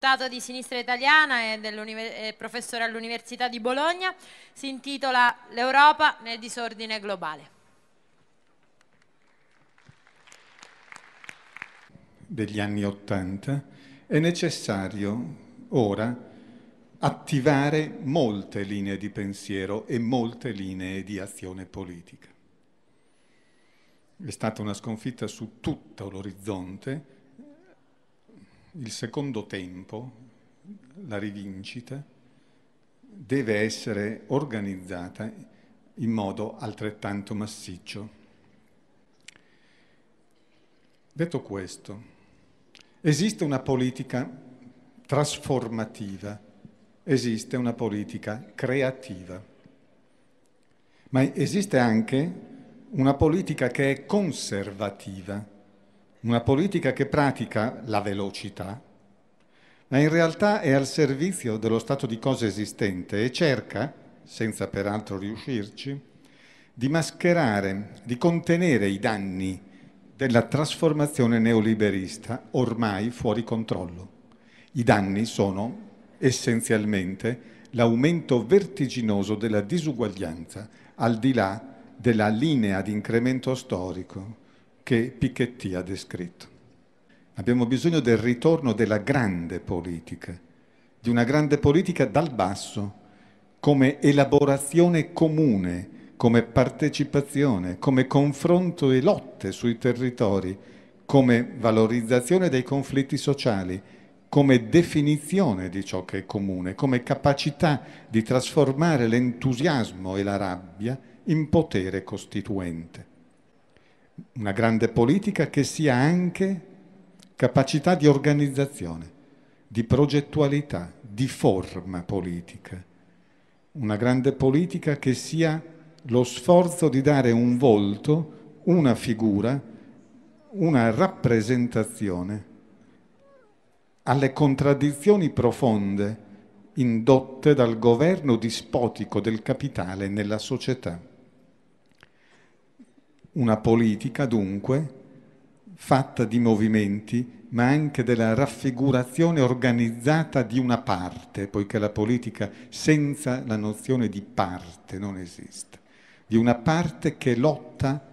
Stato di sinistra italiana e professore all'Università di Bologna, si intitola L'Europa nel disordine globale. Degli anni Ottanta è necessario ora attivare molte linee di pensiero e molte linee di azione politica. È stata una sconfitta su tutto l'orizzonte, il secondo tempo, la rivincita, deve essere organizzata in modo altrettanto massiccio. Detto questo, esiste una politica trasformativa, esiste una politica creativa, ma esiste anche una politica che è conservativa una politica che pratica la velocità, ma in realtà è al servizio dello stato di cose esistente e cerca, senza peraltro riuscirci, di mascherare, di contenere i danni della trasformazione neoliberista ormai fuori controllo. I danni sono essenzialmente l'aumento vertiginoso della disuguaglianza al di là della linea di incremento storico che Piketty ha descritto. Abbiamo bisogno del ritorno della grande politica, di una grande politica dal basso, come elaborazione comune, come partecipazione, come confronto e lotte sui territori, come valorizzazione dei conflitti sociali, come definizione di ciò che è comune, come capacità di trasformare l'entusiasmo e la rabbia in potere costituente una grande politica che sia anche capacità di organizzazione, di progettualità, di forma politica. Una grande politica che sia lo sforzo di dare un volto, una figura, una rappresentazione alle contraddizioni profonde indotte dal governo dispotico del capitale nella società una politica dunque fatta di movimenti, ma anche della raffigurazione organizzata di una parte, poiché la politica senza la nozione di parte non esiste, di una parte che lotta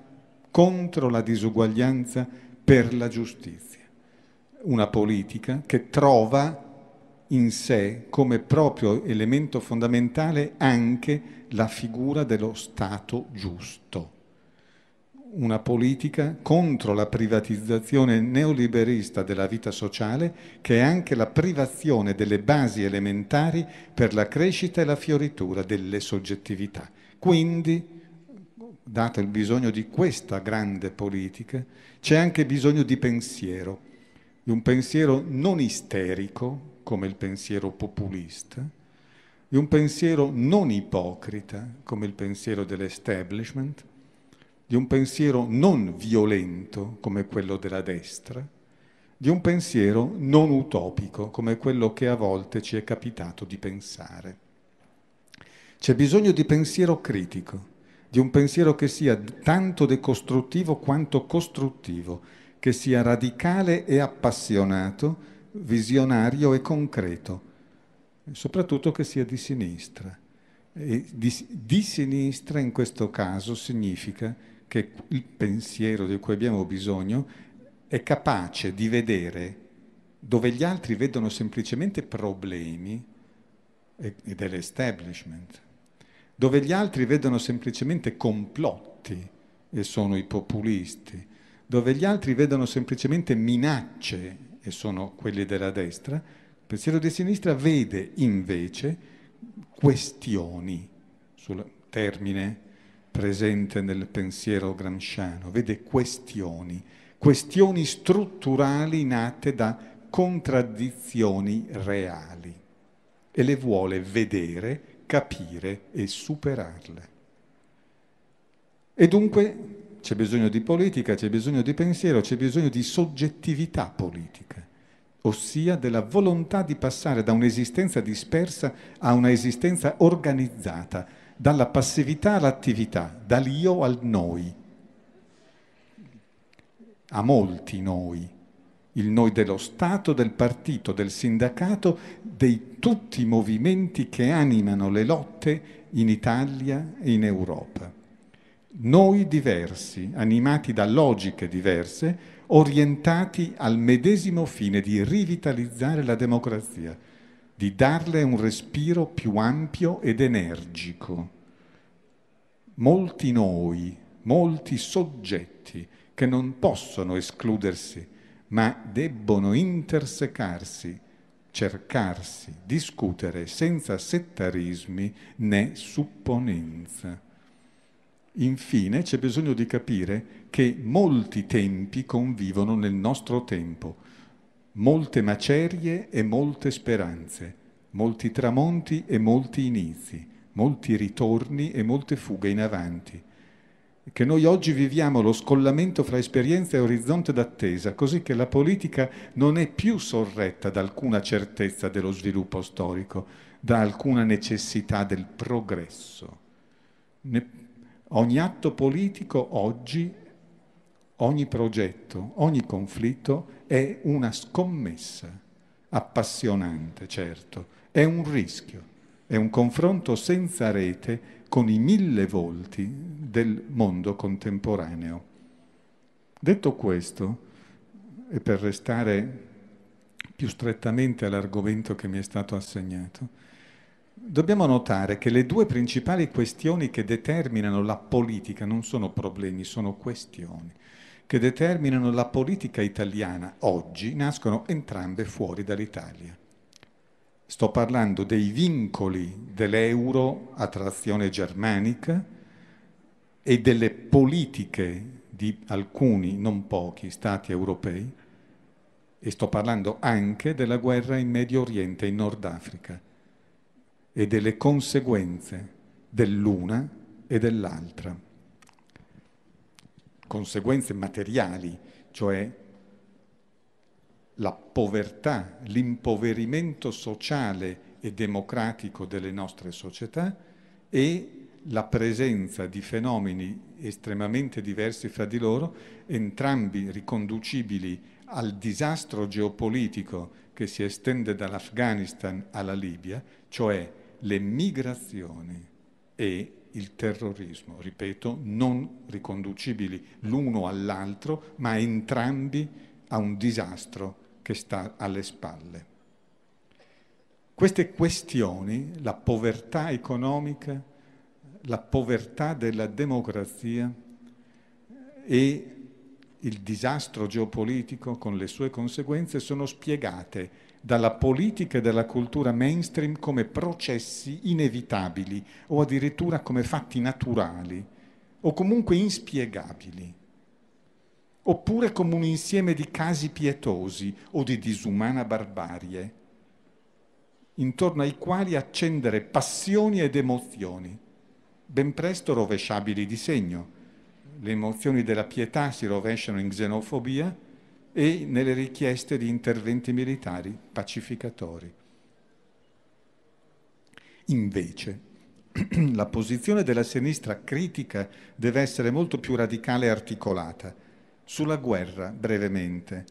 contro la disuguaglianza per la giustizia, una politica che trova in sé come proprio elemento fondamentale anche la figura dello Stato giusto una politica contro la privatizzazione neoliberista della vita sociale che è anche la privazione delle basi elementari per la crescita e la fioritura delle soggettività. Quindi, dato il bisogno di questa grande politica, c'è anche bisogno di pensiero, di un pensiero non isterico, come il pensiero populista, di un pensiero non ipocrita, come il pensiero dell'establishment, di un pensiero non violento come quello della destra, di un pensiero non utopico come quello che a volte ci è capitato di pensare. C'è bisogno di pensiero critico, di un pensiero che sia tanto decostruttivo quanto costruttivo, che sia radicale e appassionato, visionario e concreto, soprattutto che sia di sinistra. E di, di sinistra in questo caso significa che il pensiero di cui abbiamo bisogno è capace di vedere dove gli altri vedono semplicemente problemi e dell'establishment, dove gli altri vedono semplicemente complotti e sono i populisti, dove gli altri vedono semplicemente minacce e sono quelli della destra, il pensiero di sinistra vede invece questioni sul termine presente nel pensiero gramsciano, vede questioni, questioni strutturali nate da contraddizioni reali e le vuole vedere, capire e superarle. E dunque c'è bisogno di politica, c'è bisogno di pensiero, c'è bisogno di soggettività politica, ossia della volontà di passare da un'esistenza dispersa a un'esistenza organizzata, dalla passività all'attività, dall'io al noi, a molti noi, il noi dello Stato, del partito, del sindacato, dei tutti i movimenti che animano le lotte in Italia e in Europa. Noi diversi, animati da logiche diverse, orientati al medesimo fine di rivitalizzare la democrazia di darle un respiro più ampio ed energico. Molti noi, molti soggetti che non possono escludersi, ma debbono intersecarsi, cercarsi, discutere senza settarismi né supponenza. Infine c'è bisogno di capire che molti tempi convivono nel nostro tempo, molte macerie e molte speranze, molti tramonti e molti inizi, molti ritorni e molte fughe in avanti. Che noi oggi viviamo lo scollamento fra esperienza e orizzonte d'attesa, così che la politica non è più sorretta da alcuna certezza dello sviluppo storico, da alcuna necessità del progresso. Ne... ogni atto politico oggi, ogni progetto, ogni conflitto è una scommessa appassionante, certo, è un rischio, è un confronto senza rete con i mille volti del mondo contemporaneo. Detto questo, e per restare più strettamente all'argomento che mi è stato assegnato, dobbiamo notare che le due principali questioni che determinano la politica non sono problemi, sono questioni che determinano la politica italiana oggi nascono entrambe fuori dall'Italia. Sto parlando dei vincoli dell'euro a trazione germanica e delle politiche di alcuni, non pochi, stati europei e sto parlando anche della guerra in Medio Oriente e in Nord Africa e delle conseguenze dell'una e dell'altra conseguenze materiali, cioè la povertà, l'impoverimento sociale e democratico delle nostre società e la presenza di fenomeni estremamente diversi fra di loro, entrambi riconducibili al disastro geopolitico che si estende dall'Afghanistan alla Libia, cioè le migrazioni e il terrorismo, ripeto, non riconducibili l'uno all'altro, ma entrambi a un disastro che sta alle spalle. Queste questioni, la povertà economica, la povertà della democrazia e il disastro geopolitico con le sue conseguenze sono spiegate dalla politica e dalla cultura mainstream come processi inevitabili o addirittura come fatti naturali o comunque inspiegabili, oppure come un insieme di casi pietosi o di disumana barbarie, intorno ai quali accendere passioni ed emozioni, ben presto rovesciabili di segno le emozioni della pietà si rovesciano in xenofobia e nelle richieste di interventi militari pacificatori. Invece, la posizione della sinistra critica deve essere molto più radicale e articolata. Sulla guerra, brevemente,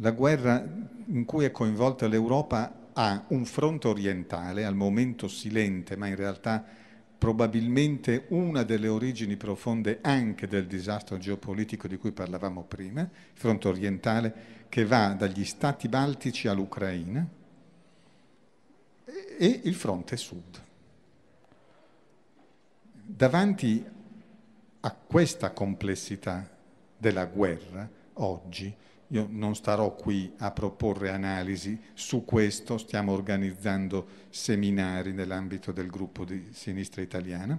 la guerra in cui è coinvolta l'Europa ha un fronte orientale, al momento silente, ma in realtà probabilmente una delle origini profonde anche del disastro geopolitico di cui parlavamo prima, il fronte orientale che va dagli stati baltici all'Ucraina e il fronte sud. Davanti a questa complessità della guerra, oggi io non starò qui a proporre analisi, su questo stiamo organizzando seminari nell'ambito del gruppo di sinistra italiana.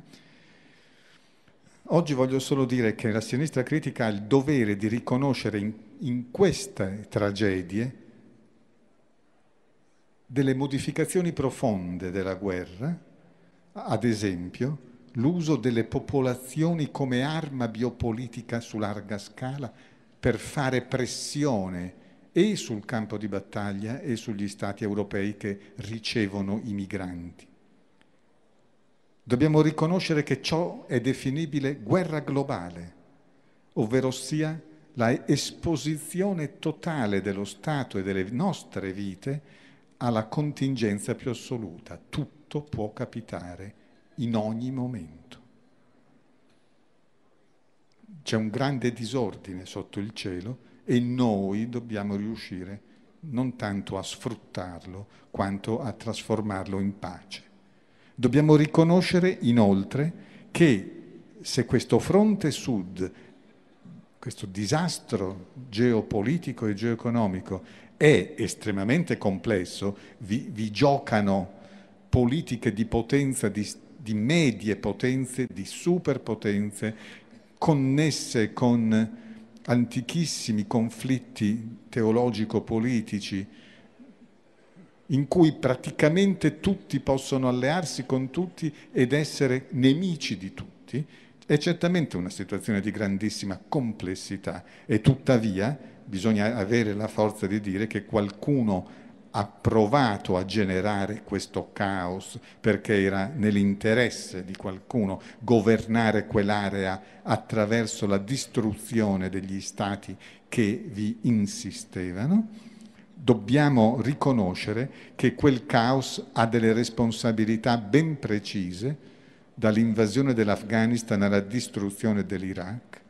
Oggi voglio solo dire che la sinistra critica ha il dovere di riconoscere in, in queste tragedie delle modificazioni profonde della guerra, ad esempio l'uso delle popolazioni come arma biopolitica su larga scala per fare pressione e sul campo di battaglia e sugli stati europei che ricevono i migranti. Dobbiamo riconoscere che ciò è definibile guerra globale, ovvero sia la esposizione totale dello Stato e delle nostre vite alla contingenza più assoluta. Tutto può capitare in ogni momento. C'è un grande disordine sotto il cielo e noi dobbiamo riuscire non tanto a sfruttarlo quanto a trasformarlo in pace. Dobbiamo riconoscere inoltre che se questo fronte sud, questo disastro geopolitico e geoeconomico è estremamente complesso, vi, vi giocano politiche di potenza, di, di medie potenze, di superpotenze connesse con antichissimi conflitti teologico-politici in cui praticamente tutti possono allearsi con tutti ed essere nemici di tutti, è certamente una situazione di grandissima complessità e tuttavia bisogna avere la forza di dire che qualcuno ha provato a generare questo caos perché era nell'interesse di qualcuno governare quell'area attraverso la distruzione degli stati che vi insistevano, dobbiamo riconoscere che quel caos ha delle responsabilità ben precise dall'invasione dell'Afghanistan alla distruzione dell'Iraq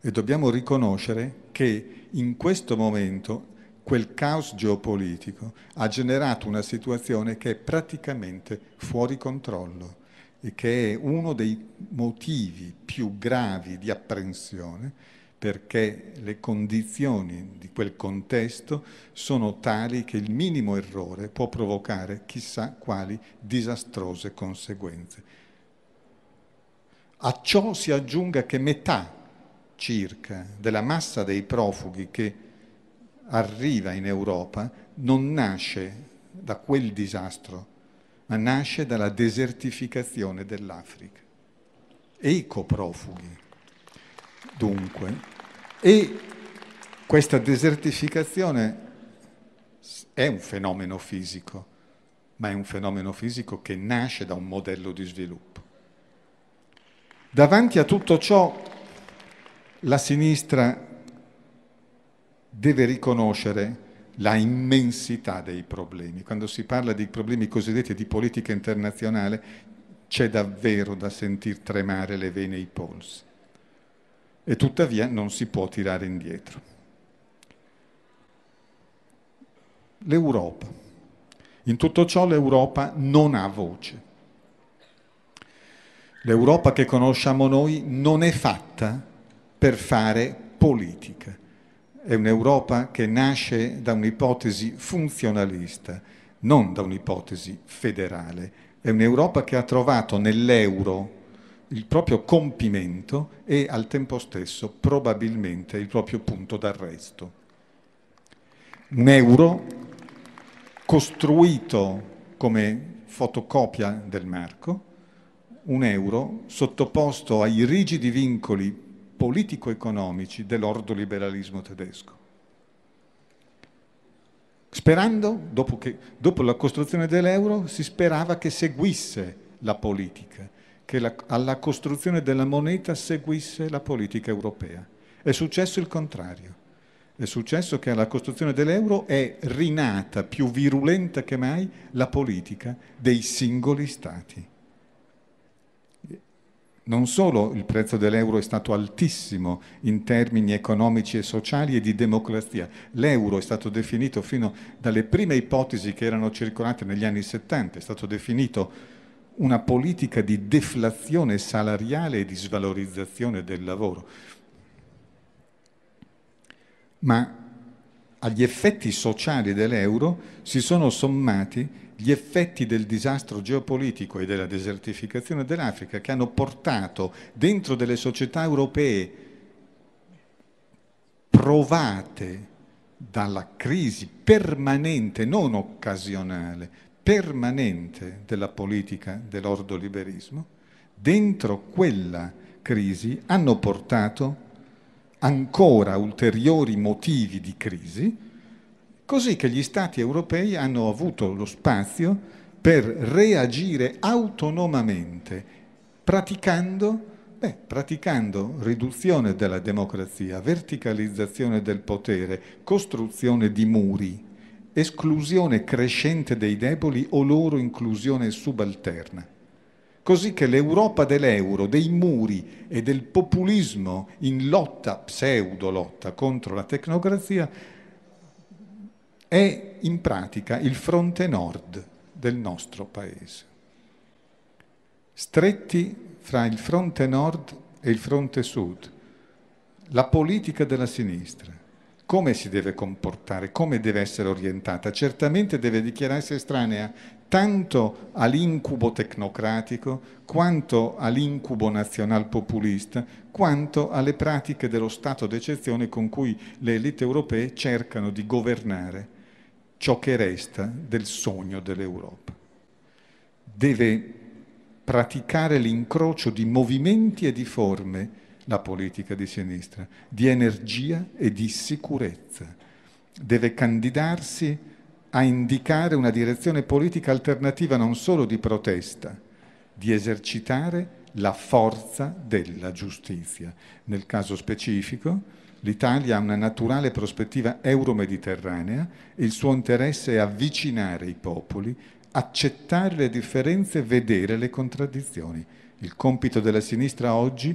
e dobbiamo riconoscere che in questo momento quel caos geopolitico ha generato una situazione che è praticamente fuori controllo e che è uno dei motivi più gravi di apprensione perché le condizioni di quel contesto sono tali che il minimo errore può provocare chissà quali disastrose conseguenze. A ciò si aggiunga che metà circa della massa dei profughi che arriva in Europa non nasce da quel disastro, ma nasce dalla desertificazione dell'Africa. E i coprofughi, dunque, e questa desertificazione è un fenomeno fisico, ma è un fenomeno fisico che nasce da un modello di sviluppo. Davanti a tutto ciò la sinistra deve riconoscere la immensità dei problemi. Quando si parla di problemi cosiddetti di politica internazionale c'è davvero da sentir tremare le vene e i polsi. E tuttavia non si può tirare indietro. L'Europa. In tutto ciò l'Europa non ha voce. L'Europa che conosciamo noi non è fatta per fare politica è un'Europa che nasce da un'ipotesi funzionalista, non da un'ipotesi federale. È un'Europa che ha trovato nell'euro il proprio compimento e al tempo stesso probabilmente il proprio punto d'arresto. Un euro costruito come fotocopia del marco, un euro sottoposto ai rigidi vincoli politico-economici dell'ordoliberalismo tedesco. Sperando, dopo, che, dopo la costruzione dell'euro, si sperava che seguisse la politica, che la, alla costruzione della moneta seguisse la politica europea. È successo il contrario. È successo che alla costruzione dell'euro è rinata più virulenta che mai la politica dei singoli stati non solo il prezzo dell'euro è stato altissimo in termini economici e sociali e di democrazia, l'euro è stato definito fino dalle prime ipotesi che erano circolate negli anni 70, è stato definito una politica di deflazione salariale e di svalorizzazione del lavoro. Ma agli effetti sociali dell'euro si sono sommati gli effetti del disastro geopolitico e della desertificazione dell'Africa che hanno portato dentro delle società europee provate dalla crisi permanente, non occasionale, permanente della politica dell'ordoliberismo, dentro quella crisi hanno portato ancora ulteriori motivi di crisi così che gli Stati europei hanno avuto lo spazio per reagire autonomamente, praticando, beh, praticando riduzione della democrazia, verticalizzazione del potere, costruzione di muri, esclusione crescente dei deboli o loro inclusione subalterna. Così che l'Europa dell'euro, dei muri e del populismo in lotta, pseudo lotta contro la tecnocrazia, è in pratica il fronte nord del nostro paese. Stretti fra il fronte nord e il fronte sud, la politica della sinistra, come si deve comportare, come deve essere orientata, certamente deve dichiararsi estranea tanto all'incubo tecnocratico quanto all'incubo nazionalpopulista, quanto alle pratiche dello stato d'eccezione con cui le elite europee cercano di governare ciò che resta del sogno dell'Europa. Deve praticare l'incrocio di movimenti e di forme la politica di sinistra, di energia e di sicurezza. Deve candidarsi a indicare una direzione politica alternativa non solo di protesta, di esercitare la forza della giustizia. Nel caso specifico, L'Italia ha una naturale prospettiva euro-mediterranea, il suo interesse è avvicinare i popoli, accettare le differenze, vedere le contraddizioni. Il compito della sinistra oggi,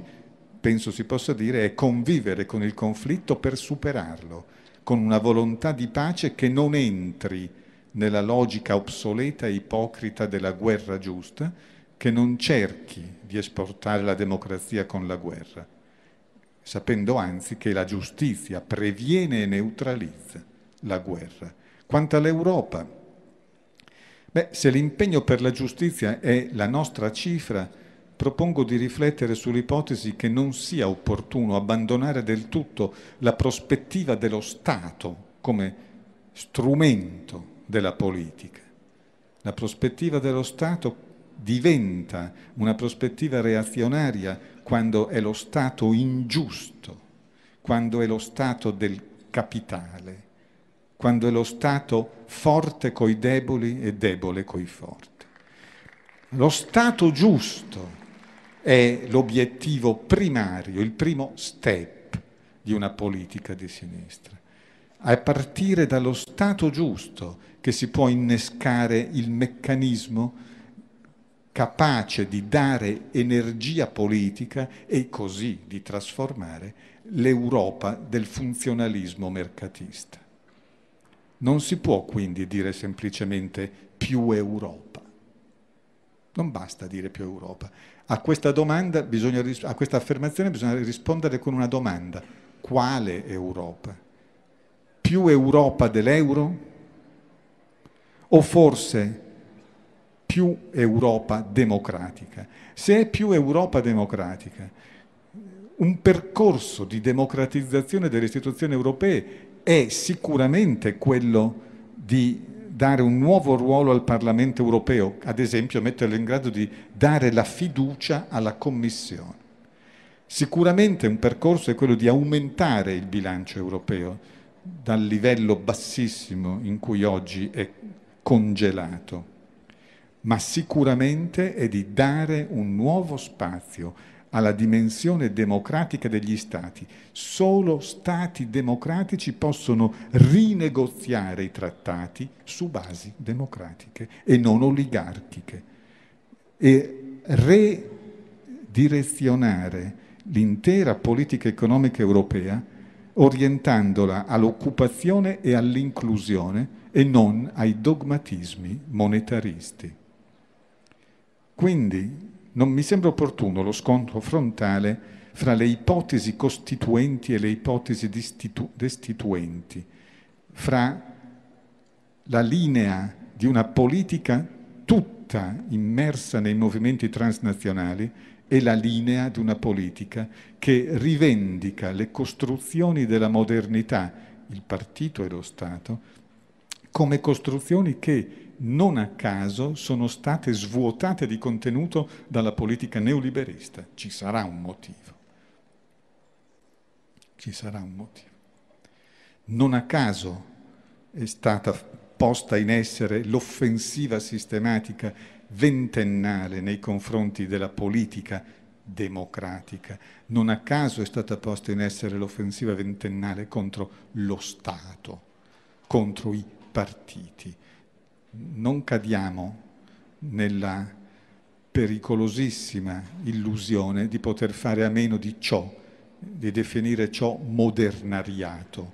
penso si possa dire, è convivere con il conflitto per superarlo, con una volontà di pace che non entri nella logica obsoleta e ipocrita della guerra giusta, che non cerchi di esportare la democrazia con la guerra, sapendo anzi che la giustizia previene e neutralizza la guerra. Quanto all'Europa, beh, se l'impegno per la giustizia è la nostra cifra, propongo di riflettere sull'ipotesi che non sia opportuno abbandonare del tutto la prospettiva dello Stato come strumento della politica. La prospettiva dello Stato diventa una prospettiva reazionaria quando è lo Stato ingiusto, quando è lo Stato del capitale, quando è lo Stato forte coi deboli e debole coi forti. Lo Stato giusto è l'obiettivo primario, il primo step di una politica di sinistra. A partire dallo Stato giusto che si può innescare il meccanismo capace di dare energia politica e così di trasformare l'Europa del funzionalismo mercatista. Non si può quindi dire semplicemente più Europa. Non basta dire più Europa. A questa, domanda bisogna, a questa affermazione bisogna rispondere con una domanda. Quale Europa? Più Europa dell'euro? O forse più Europa democratica. Se è più Europa democratica, un percorso di democratizzazione delle istituzioni europee è sicuramente quello di dare un nuovo ruolo al Parlamento europeo, ad esempio metterlo in grado di dare la fiducia alla Commissione. Sicuramente un percorso è quello di aumentare il bilancio europeo dal livello bassissimo in cui oggi è congelato ma sicuramente è di dare un nuovo spazio alla dimensione democratica degli Stati. Solo Stati democratici possono rinegoziare i trattati su basi democratiche e non oligarchiche e redirezionare l'intera politica economica europea orientandola all'occupazione e all'inclusione e non ai dogmatismi monetaristi. Quindi non mi sembra opportuno lo scontro frontale fra le ipotesi costituenti e le ipotesi destitu- destituenti, fra la linea di una politica tutta immersa nei movimenti transnazionali e la linea di una politica che rivendica le costruzioni della modernità, il partito e lo Stato, come costruzioni che non a caso sono state svuotate di contenuto dalla politica neoliberista. Ci sarà un motivo. Ci sarà un motivo. Non a caso è stata posta in essere l'offensiva sistematica ventennale nei confronti della politica democratica. Non a caso è stata posta in essere l'offensiva ventennale contro lo Stato, contro i partiti non cadiamo nella pericolosissima illusione di poter fare a meno di ciò, di definire ciò modernariato.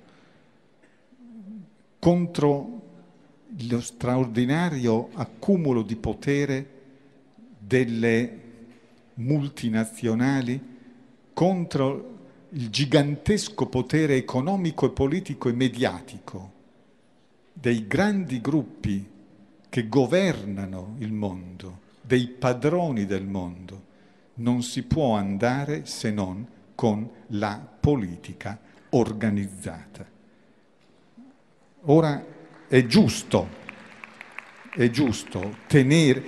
Contro lo straordinario accumulo di potere delle multinazionali, contro il gigantesco potere economico e politico e mediatico dei grandi gruppi che governano il mondo, dei padroni del mondo, non si può andare se non con la politica organizzata. Ora è giusto, è giusto tenere,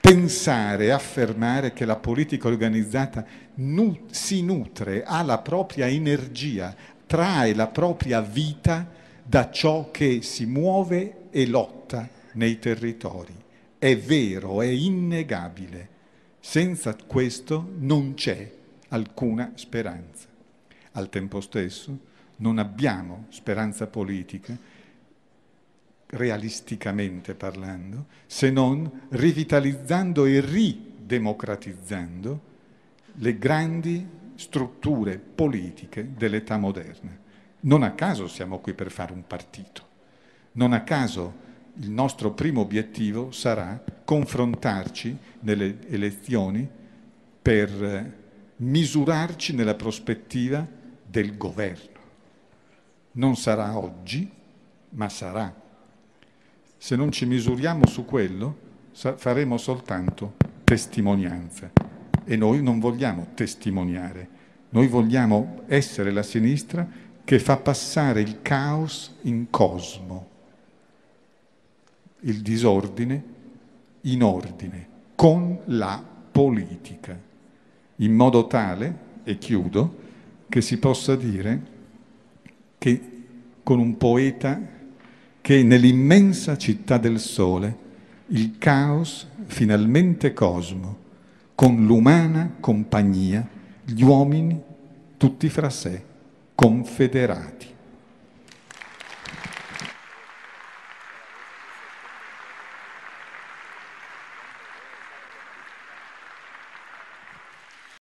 pensare affermare che la politica organizzata nu- si nutre, ha la propria energia, trae la propria vita da ciò che si muove e lotta nei territori. È vero, è innegabile. Senza questo non c'è alcuna speranza. Al tempo stesso non abbiamo speranza politica, realisticamente parlando, se non rivitalizzando e ridemocratizzando le grandi strutture politiche dell'età moderna. Non a caso siamo qui per fare un partito, non a caso il nostro primo obiettivo sarà confrontarci nelle elezioni per eh, misurarci nella prospettiva del governo. Non sarà oggi, ma sarà. Se non ci misuriamo su quello, faremo soltanto testimonianza e noi non vogliamo testimoniare, noi vogliamo essere la sinistra che fa passare il caos in cosmo il disordine in ordine con la politica, in modo tale, e chiudo, che si possa dire che con un poeta che nell'immensa città del sole il caos finalmente cosmo, con l'umana compagnia, gli uomini tutti fra sé confederati.